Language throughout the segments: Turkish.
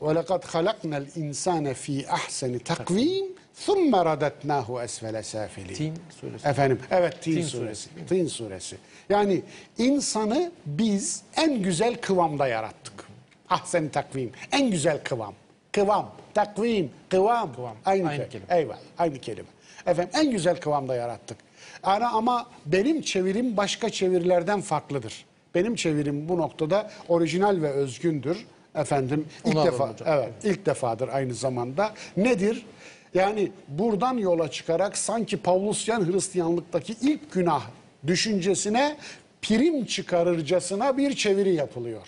وَلَقَدْ خَلَقْنَا الْاِنْسَانَ ف۪ي اَحْسَنِ تَقْو۪يمٍ ثُمَّ رَدَتْنَاهُ اَسْفَلَ سَافِل۪ينَ Tin suresi. Efendim evet Tin, Tin suresi. suresi. Tin suresi. Yani insanı biz en güzel kıvamda yarattık. Ahsen takvim. En güzel kıvam. Kıvam, takvim, kıvam. Kıvam. Aynı, Aynı kelime. Eyvallah. Aynı kelime. Efendim en güzel kıvamda yarattık. Ana ama benim çevirim başka çevirilerden farklıdır. Benim çevirim bu noktada orijinal ve özgündür. Efendim ilk Onu defa evet ilk defadır aynı zamanda. Nedir? Yani buradan yola çıkarak sanki Pavlusyan Hristiyanlıktaki ilk günah düşüncesine prim çıkarırcasına bir çeviri yapılıyor.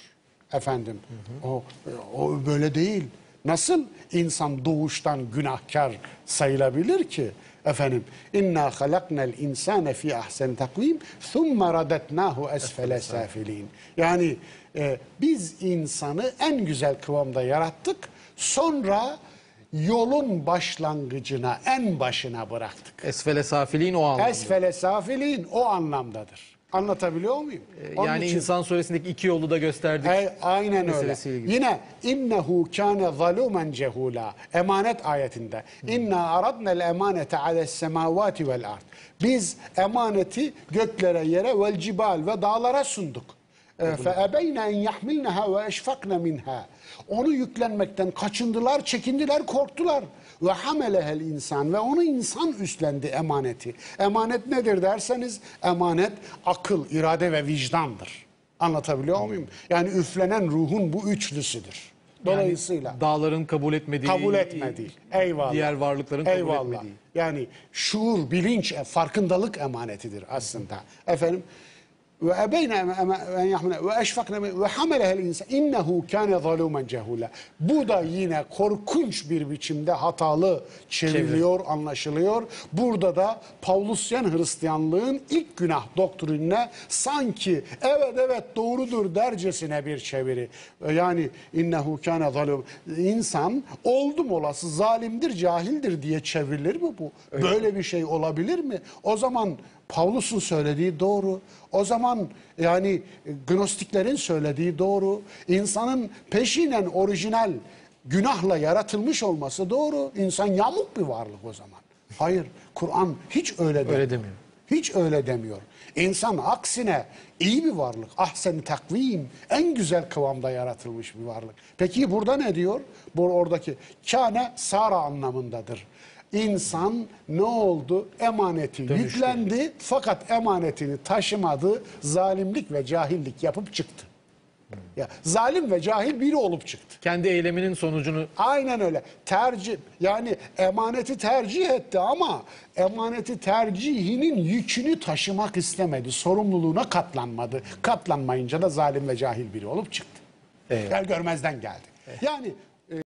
Efendim hı hı. O, o böyle değil. Nasıl insan doğuştan günahkar sayılabilir ki? Efendim, inna halaknel insane fi ahsen takvim, thumma radetnahu esfele safilin. Yani e, biz insanı en güzel kıvamda yarattık, sonra yolun başlangıcına, en başına bıraktık. Esfele safilin o anlamda. Esfele safilin o anlamdadır. Anlatabiliyor muyum? Ee, Onun yani için, insan suresindeki iki yolu da gösterdik. E, aynen öyle. Gibi. Yine innehu kana zalumen cehula. Emanet ayetinde. Hmm. İnna aradnel emanete ales semavati vel ard. Biz emaneti göklere, yere, vel cibal ve dağlara sunduk. Ee, فَاَبَيْنَا اَنْ يَحْمِلْنَهَا وَاَشْفَقْنَ minha. Onu yüklenmekten kaçındılar, çekindiler, korktular. Ve hamelehel insan ve onu insan üstlendi emaneti. Emanet nedir derseniz emanet akıl, irade ve vicdandır. Anlatabiliyor muyum? Yani üflenen ruhun bu üçlüsüdür. Dolayısıyla yani dağların kabul etmediği, kabul etmediği, e, eyvallah. diğer varlıkların kabul eyvallah. etmediği. Yani şuur, bilinç, e, farkındalık emanetidir aslında. Efendim ve ebeyne en yahmine ve eşfakne ve hamelehel insan innehu kâne zalumen cehula. Bu da yine korkunç bir biçimde hatalı çevriliyor, Çevir. anlaşılıyor. Burada da Pavlusyan Hristiyanlığın ilk günah doktrinine sanki evet evet doğrudur dercesine bir çeviri. Yani innehu kâne zalum. İnsan oldum olası zalimdir, cahildir diye çevrilir mi bu? Öyle. Böyle bir şey olabilir mi? O zaman Pavlus'un söylediği doğru. O zaman Kur'an yani e, gnostiklerin söylediği doğru. İnsanın peşinen orijinal günahla yaratılmış olması doğru. İnsan yamuk bir varlık o zaman. Hayır Kur'an hiç öyle demiyor. Öyle demiyor. Hiç öyle demiyor. İnsan aksine iyi bir varlık. Ah Ahsen takvim. En güzel kıvamda yaratılmış bir varlık. Peki burada ne diyor? Bu oradaki kâne sara anlamındadır. İnsan ne oldu? Emaneti Dönüştü. yüklendi fakat emanetini taşımadı. Zalimlik ve cahillik yapıp çıktı. Ya zalim ve cahil biri olup çıktı. Kendi eyleminin sonucunu Aynen öyle. Tercih yani emaneti tercih etti ama emaneti tercihinin yükünü taşımak istemedi. Sorumluluğuna katlanmadı. Katlanmayınca da zalim ve cahil biri olup çıktı. Gel görmezden geldi. Eh. Yani